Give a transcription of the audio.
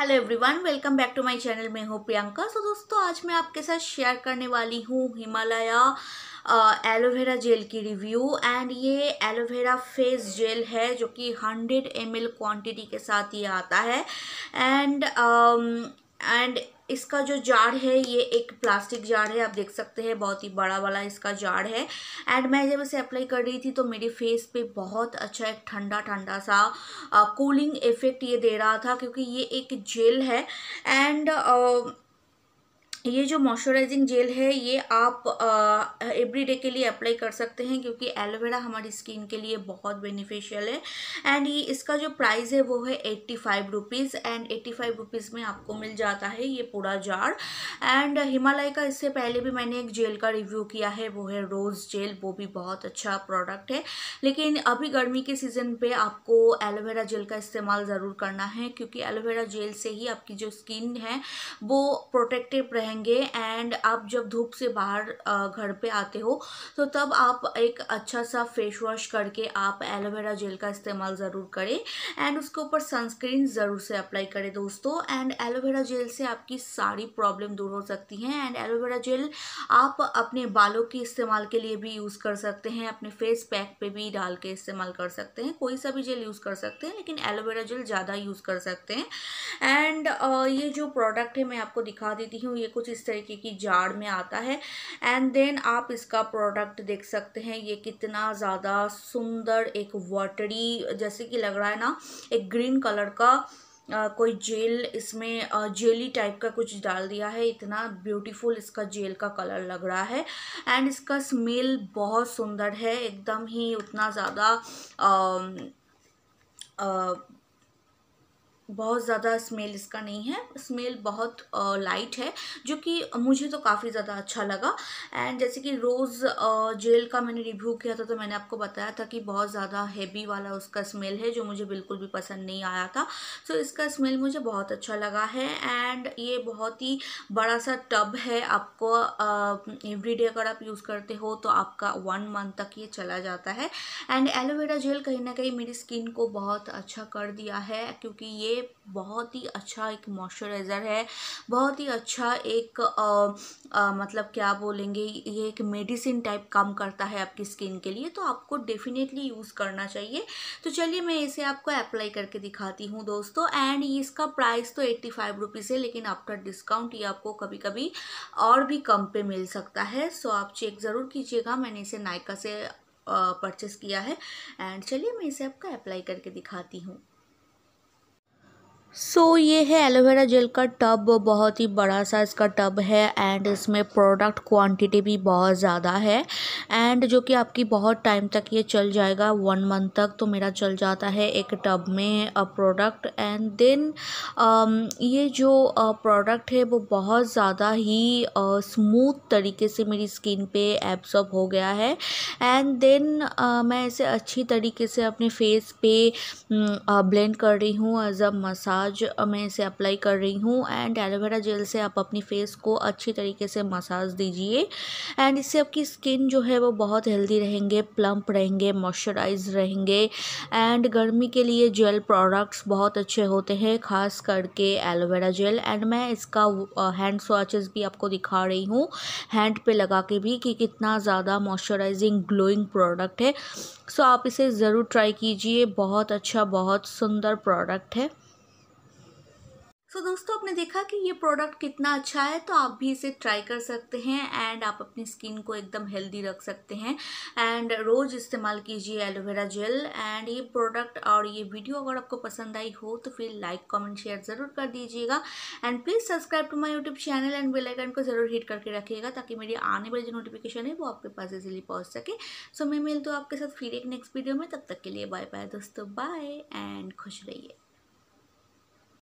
hello everyone welcome back to my channel मैं हूँ प्रियंका सो दोस्तों आज मैं आपके साथ शेयर करने वाली हूँ हिमालया एलोवेरा जेल की रिव्यू एंड ये एलोवेरा फेस जेल है जो कि 100 एम क्वांटिटी के साथ ये आता है एंड एंड इसका जो जार है ये एक प्लास्टिक जार है आप देख सकते हैं बहुत ही बड़ा वाला इसका जार है एंड मैं जब इसे अप्लाई कर रही थी तो मेरे फेस पे बहुत अच्छा एक ठंडा ठंडा सा कूलिंग इफ़ेक्ट ये दे रहा था क्योंकि ये एक जेल है एंड ये जो मॉइस्चराइजिंग जेल है ये आप एवरीडे के लिए अप्लाई कर सकते हैं क्योंकि एलोवेरा हमारी स्किन के लिए बहुत बेनिफिशियल है एंड ये इसका जो प्राइस है वो है eighty five rupees and eighty five rupees में आपको मिल जाता है ये पूरा जार एंड हिमालय का इससे पहले भी मैंने एक जेल का रिव्यू किया है वो है रोज़ जेल वो भी बहुत अच्छा प्रोडक्ट है लेकिन अभी गर्मी के सीज़न पर आपको एलोवेरा जेल का इस्तेमाल ज़रूर करना है क्योंकि एलोवेरा जेल से ही आपकी जो स्किन है वो प्रोटेक्टिव रहे रहेंगे एंड आप जब धूप से बाहर घर पे आते हो तो तब आप एक अच्छा सा फेस वॉश करके आप एलोवेरा जेल का इस्तेमाल ज़रूर करें एंड उसके ऊपर सनस्क्रीन ज़रूर से अप्लाई करें दोस्तों एंड एलोवेरा जेल से आपकी सारी प्रॉब्लम दूर हो सकती हैं एंड एलोवेरा जेल आप अपने बालों के इस्तेमाल के लिए भी यूज़ कर सकते हैं अपने फेस पैक पर भी डाल के इस्तेमाल कर सकते हैं कोई सा भी जेल यूज़ कर सकते हैं लेकिन एलोवेरा जेल ज़्यादा यूज़ कर सकते हैं एंड uh, ये जो प्रोडक्ट है मैं आपको दिखा देती हूँ ये कुछ कुछ इस तरीके की जाड़ में आता है एंड देन आप इसका प्रोडक्ट देख सकते हैं ये कितना ज़्यादा सुंदर एक वाटरी जैसे कि लग रहा है ना एक ग्रीन कलर का आ, कोई जेल इसमें जेली टाइप का कुछ डाल दिया है इतना ब्यूटीफुल इसका जेल का कलर लग रहा है एंड इसका स्मेल बहुत सुंदर है एकदम ही उतना ज़्यादा बहुत ज़्यादा स्मेल इसका नहीं है स्मेल बहुत लाइट है जो कि मुझे तो काफ़ी ज़्यादा अच्छा लगा एंड जैसे कि रोज़ जेल का मैंने रिव्यू किया था तो मैंने आपको बताया था कि बहुत ज़्यादा हैवी वाला उसका स्मेल है जो मुझे बिल्कुल भी पसंद नहीं आया था सो so, इसका स्मेल मुझे बहुत अच्छा लगा है एंड ये बहुत ही बड़ा सा टब है आपको एवरी डे अगर आप यूज़ करते हो तो आपका वन मंथ तक ये चला जाता है एंड एलोवेरा जेल कहीं ना कहीं मेरी स्किन को बहुत अच्छा कर दिया है क्योंकि ये बहुत ही अच्छा एक मॉइस्चराइज़र है बहुत ही अच्छा एक आ, आ, मतलब क्या बोलेंगे ये एक मेडिसिन टाइप काम करता है आपकी स्किन के लिए तो आपको डेफिनेटली यूज़ करना चाहिए तो चलिए मैं इसे आपको अप्लाई करके दिखाती हूँ दोस्तों एंड इसका प्राइस तो एट्टी फाइव रुपीज़ है लेकिन आफ्टर डिस्काउंट ये आपको कभी कभी और भी कम पे मिल सकता है सो आप चेक ज़रूर कीजिएगा मैंने इसे नायका से परचेस किया है एंड चलिए मैं इसे आपका अप्लाई करके दिखाती हूँ सो so, ये है एलोवेरा जेल का टब बहुत ही बड़ा सा इसका टब है एंड इसमें प्रोडक्ट क्वांटिटी भी बहुत ज़्यादा है एंड जो कि आपकी बहुत टाइम तक ये चल जाएगा वन मंथ तक तो मेरा चल जाता है एक टब में प्रोडक्ट एंड देन ये जो प्रोडक्ट uh, है वो बहुत ज़्यादा ही स्मूथ uh, तरीके से मेरी स्किन पे एब्सॉर्ब हो गया है एंड देन uh, मैं इसे अच्छी तरीके से अपने फेस पे ब्लेंड mm, कर रही हूँ एज अ मसाज आज मैं इसे अप्लाई कर रही हूँ एंड एलोवेरा जेल से आप अपनी फेस को अच्छी तरीके से मसाज दीजिए एंड इससे आपकी स्किन जो है वो बहुत हेल्दी रहेंगे प्लम्प रहेंगे मॉइस्चराइज रहेंगे एंड गर्मी के लिए जेल प्रोडक्ट्स बहुत अच्छे होते हैं ख़ास करके एलोवेरा जेल एंड मैं इसका हैंड स्वाचेस भी आपको दिखा रही हूँ हैंड पे लगा के भी कि कितना ज़्यादा मॉइस्चराइजिंग ग्लोइंग प्रोडक्ट है सो so, आप इसे ज़रूर ट्राई कीजिए बहुत अच्छा बहुत सुंदर प्रोडक्ट है सो so, दोस्तों आपने देखा कि ये प्रोडक्ट कितना अच्छा है तो आप भी इसे ट्राई कर सकते हैं एंड आप अपनी स्किन को एकदम हेल्दी रख सकते हैं एंड रोज़ इस्तेमाल कीजिए एलोवेरा जेल एंड ये प्रोडक्ट और ये वीडियो अगर आपको पसंद आई हो तो फिर लाइक कमेंट शेयर ज़रूर कर दीजिएगा and please subscribe to my YouTube channel and bell icon को ज़रूर हिट करके रखिएगा ताकि मेरी आने वाली जो नोटिफिकेशन है वो आपके पास इजिली पहुँच सके सो so, मैं मिलती हूँ आपके साथ फिर एक नेक्स्ट वीडियो में तब तक के लिए बाय बाय दोस्तों बाय एंड खुश रहिए